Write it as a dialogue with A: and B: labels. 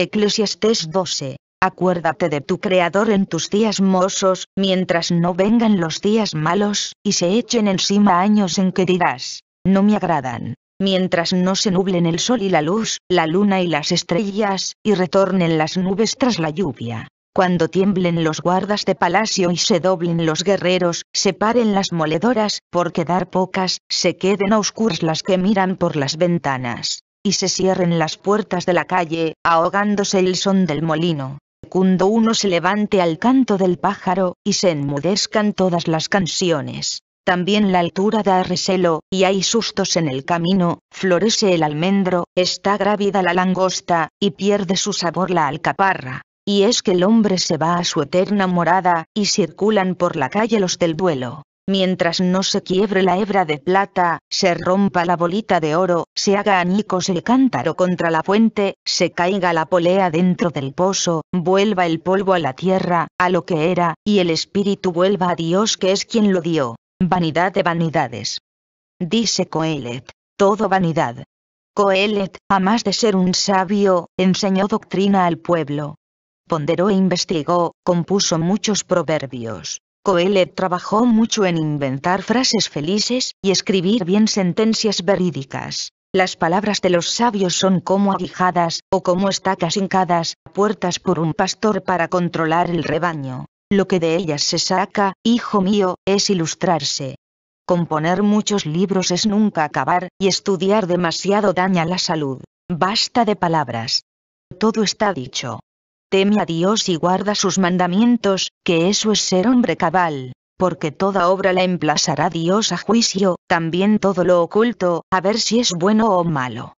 A: Eclesiastes 12. Acuérdate de tu Creador en tus días mozos, mientras no vengan los días malos, y se echen encima años en que dirás, no me agradan. Mientras no se nublen el sol y la luz, la luna y las estrellas, y retornen las nubes tras la lluvia. Cuando tiemblen los guardas de palacio y se doblen los guerreros, se paren las moledoras, por quedar pocas, se queden a oscuras las que miran por las ventanas y se cierren las puertas de la calle, ahogándose el son del molino. Cuando uno se levante al canto del pájaro, y se enmudezcan todas las canciones. También la altura da recelo, y hay sustos en el camino, florece el almendro, está grávida la langosta, y pierde su sabor la alcaparra. Y es que el hombre se va a su eterna morada, y circulan por la calle los del duelo mientras no se quiebre la hebra de plata, se rompa la bolita de oro, se haga añicos el cántaro contra la fuente, se caiga la polea dentro del pozo, vuelva el polvo a la tierra, a lo que era, y el espíritu vuelva a Dios que es quien lo dio. Vanidad de vanidades. Dice Coelet, todo vanidad. Coelet, a más de ser un sabio, enseñó doctrina al pueblo. Ponderó e investigó, compuso muchos proverbios Coelet trabajó mucho en inventar frases felices y escribir bien sentencias verídicas. Las palabras de los sabios son como aguijadas, o como estacas hincadas, puertas por un pastor para controlar el rebaño. Lo que de ellas se saca, hijo mío, es ilustrarse. Componer muchos libros es nunca acabar, y estudiar demasiado daña la salud. Basta de palabras. Todo está dicho. Teme a Dios y guarda sus mandamientos, que eso es ser hombre cabal. Porque toda obra la emplazará Dios a juicio, también todo lo oculto, a ver si es bueno o malo.